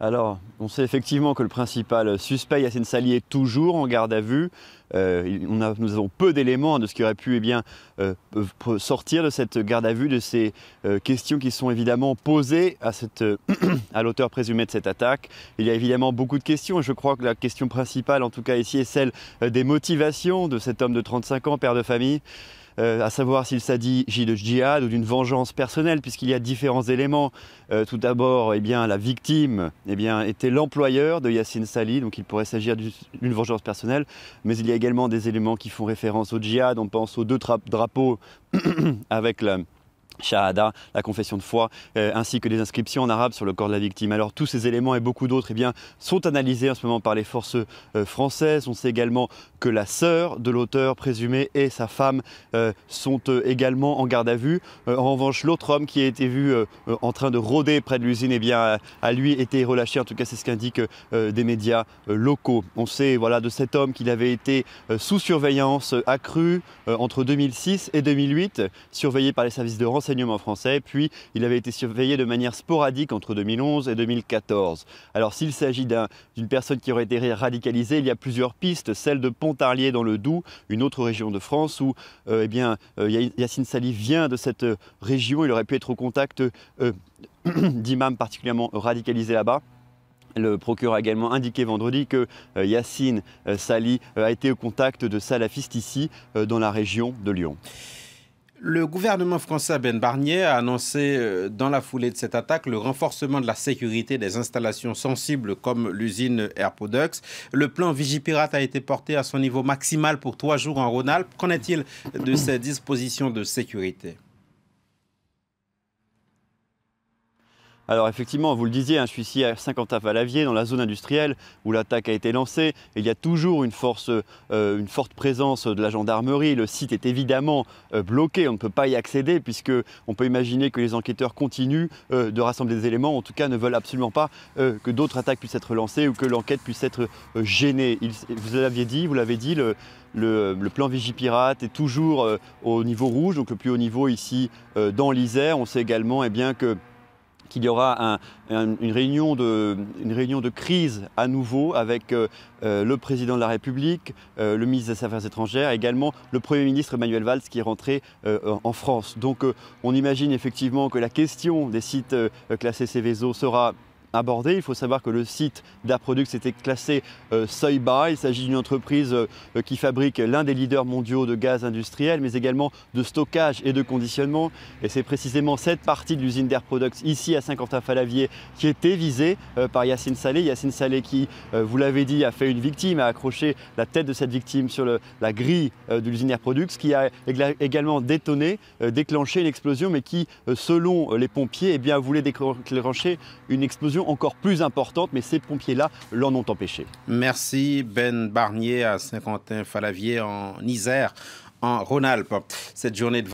Alors, on sait effectivement que le principal suspect, Yacine Sali, est toujours en garde à vue. Euh, nous avons peu d'éléments de ce qui aurait pu eh euh, sortir de cette garde à vue, de ces euh, questions qui sont évidemment posées à, à l'auteur présumé de cette attaque. Il y a évidemment beaucoup de questions je crois que la question principale, en tout cas ici, est celle des motivations de cet homme de 35 ans, père de famille. Euh, à savoir s'il s'agit de djihad ou d'une vengeance personnelle, puisqu'il y a différents éléments. Euh, tout d'abord, eh bien, la victime eh bien, était l'employeur de Yassine Sali, donc il pourrait s'agir d'une vengeance personnelle, mais il y a également des éléments qui font référence au djihad. On pense aux deux drapeaux avec la Shahada, la confession de foi, euh, ainsi que des inscriptions en arabe sur le corps de la victime. Alors tous ces éléments et beaucoup d'autres eh sont analysés en ce moment par les forces euh, françaises. On sait également que la sœur de l'auteur présumé et sa femme euh, sont également en garde à vue. en revanche, l'autre homme qui a été vu en train de rôder près de l'usine eh bien, a, lui été relâché. En tout cas, c'est ce qu'indiquent des médias locaux. On sait voilà, de cet homme qu'il avait été sous surveillance accrue entre 2006 et 2008, surveillé par les services de renseignement français, puis il avait été surveillé de manière sporadique entre 2011 et 2014. Alors s'il s'agit d'une personne qui aurait été radicalisée, il y a plusieurs pistes, celle de Pontarlier dans le Doubs, une autre région de France où euh, eh bien, euh, Yacine Sali vient de cette euh, région, il aurait pu être au contact d'imams particulièrement radicalisés là-bas. Le procureur a également indiqué vendredi que Yacine Sali a été au contact de salafistes ici, dans la région de Lyon. Le gouvernement français Ben Barnier a annoncé euh, dans la foulée de cette attaque le renforcement de la sécurité des installations sensibles comme l'usine Air Le plan Vigipirate a été porté à son niveau maximal pour trois jours en Rhône-Alpes. Qu'en est-il de ces dispositions de sécurité Alors effectivement, vous le disiez, un je suis ici à 50 à Valavier, dans la zone industrielle où l'attaque a été lancée. il y a toujours une, force, euh, une forte présence de la gendarmerie. Le site est évidemment euh, bloqué, on ne peut pas y accéder puisque on peut imaginer que les enquêteurs continuent euh, de rassembler des éléments, en tout cas ne veulent absolument pas que d'autres attaques puissent être lancées ou que l'enquête puisse être gênée. vous l'aviez dit, vous l'avez dit, le, plan Vigipirate est toujours au niveau rouge, donc le plus haut niveau ici dans l'Isère. On sait également et eh bien, que qu'il y aura une, réunion de, une réunion de crise à nouveau avec euh, euh, le président de la République, euh, le ministre des Affaires étrangères, également le Premier ministre Emmanuel Valls qui est rentré en France. Donc on imagine effectivement que la question des sites classés Céveso sera il faut savoir que le site d'Air Products était classé euh, Seuil Bas ». Il s'agit d'une entreprise euh, euh, qui fabrique l'un des leaders mondiaux de gaz industriel, mais également de stockage et de conditionnement. Et c'est précisément cette partie de l'usine d'Air Products ici à Saint-Quentin-Falavier qui était visée par Yacine Salé. Yacine Salé qui, vous l'avez dit, a fait une victime, a accroché la tête de cette victime sur la grille de l'usine d'Air Products, qui a également détonné, déclenché une explosion, mais qui, selon les pompiers, eh voulait déclencher une explosion encore plus importante, mais ces pompiers-là l'en ont empêché. Merci Ben Barnier à Saint-Quentin-Falavier en Isère en Rhône-Alpes. Cette journée de